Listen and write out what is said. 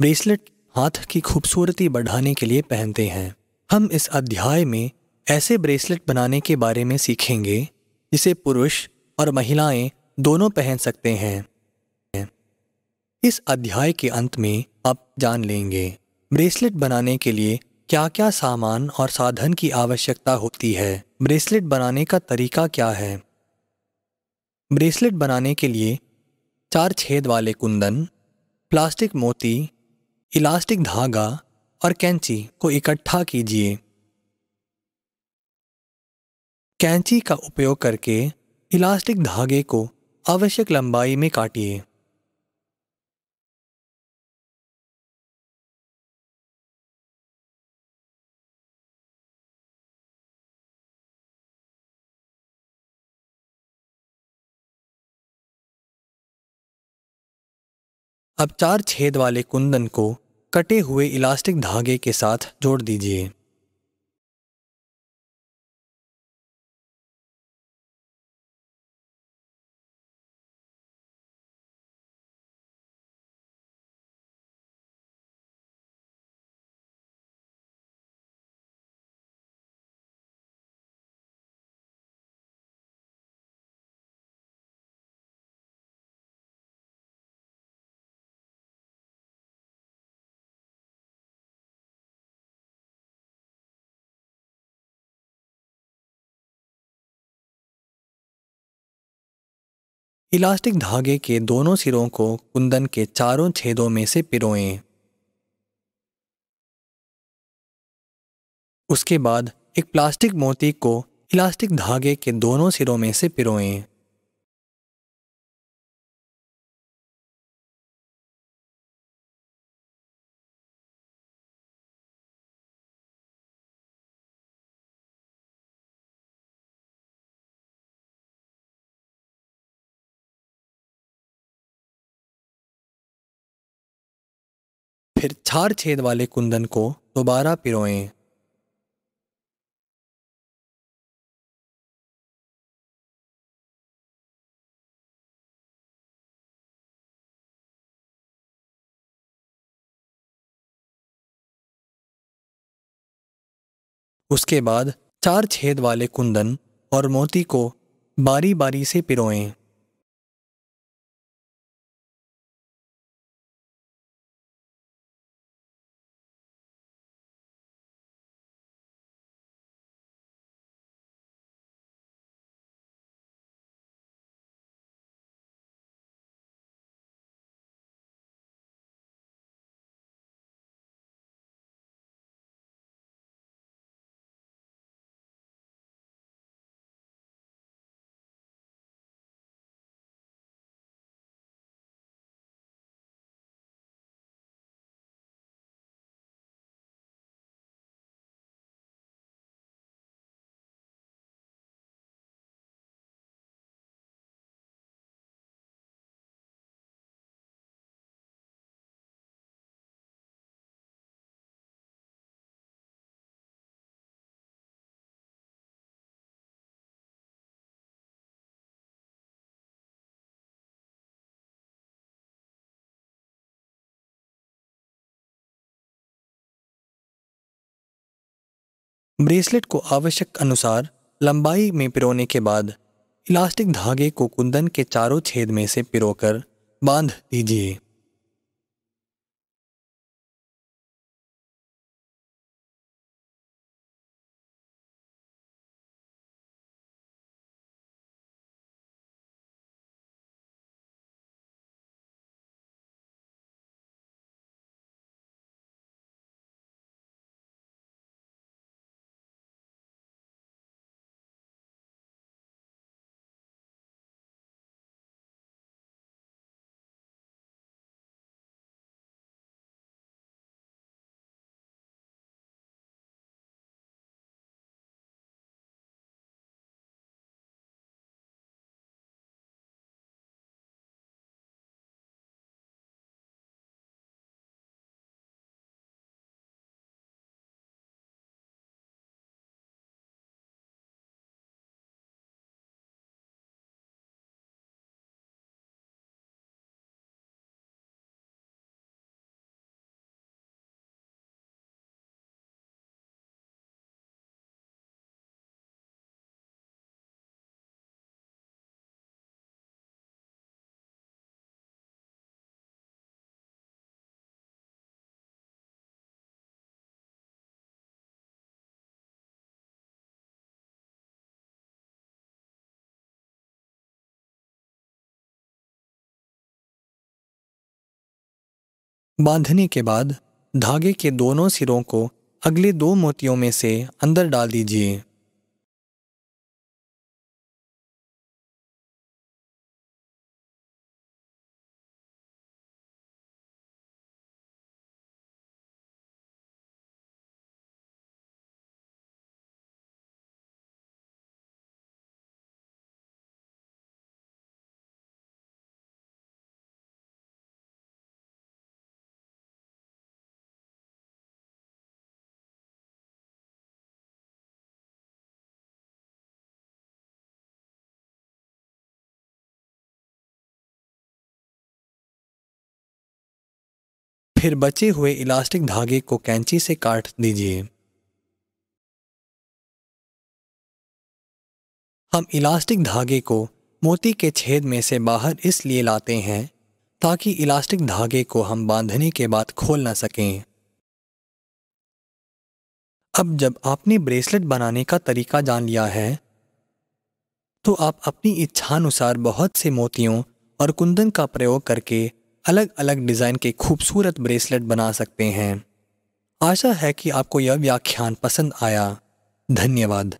Bracelet हाथ की खूबसूरती बढ़ाने के लिए पहनते हैं हम इस अध्याय में ऐसे ब्रेसलेट बनाने के बारे में सीखेंगे जिसे पुरुष और महिलाएं दोनों पहन सकते हैं इस अध्याय के अंत में आप जान लेंगे ब्रेसलेट बनाने के लिए क्या क्या सामान और साधन की आवश्यकता होती है ब्रेसलेट बनाने का तरीका क्या है ब्रेसलेट बनाने के लिए चार छेद वाले कुंदन प्लास्टिक मोती इलास्टिक धागा और कैंची को इकट्ठा कीजिए कैंची का उपयोग करके इलास्टिक धागे को आवश्यक लंबाई में काटिए अब चार छेद वाले कुंदन को कटे हुए इलास्टिक धागे के साथ जोड़ दीजिए इलास्टिक धागे के दोनों सिरों को कुंदन के चारों छेदों में से पिरोएं। उसके बाद एक प्लास्टिक मोती को इलास्टिक धागे के दोनों सिरों में से पिरोएं। फिर छार छेद वाले कुंदन को दोबारा पिरोएं उसके बाद चार छेद वाले कुंदन और मोती को बारी बारी से पिरोएं ब्रेसलेट को आवश्यक अनुसार लंबाई में पिरोने के बाद इलास्टिक धागे को कुंदन के चारों छेद में से पिरोकर बांध दीजिए बांधने के बाद धागे के दोनों सिरों को अगले दो मोतियों में से अंदर डाल दीजिए फिर बचे हुए इलास्टिक धागे को कैंची से काट दीजिए हम इलास्टिक धागे को मोती के छेद में से बाहर इसलिए लाते हैं ताकि इलास्टिक धागे को हम बांधने के बाद खोल ना सकें अब जब आपने ब्रेसलेट बनाने का तरीका जान लिया है तो आप अपनी इच्छानुसार बहुत से मोतियों और कुंदन का प्रयोग करके अलग अलग डिज़ाइन के खूबसूरत ब्रेसलेट बना सकते हैं आशा है कि आपको यह व्याख्यान पसंद आया धन्यवाद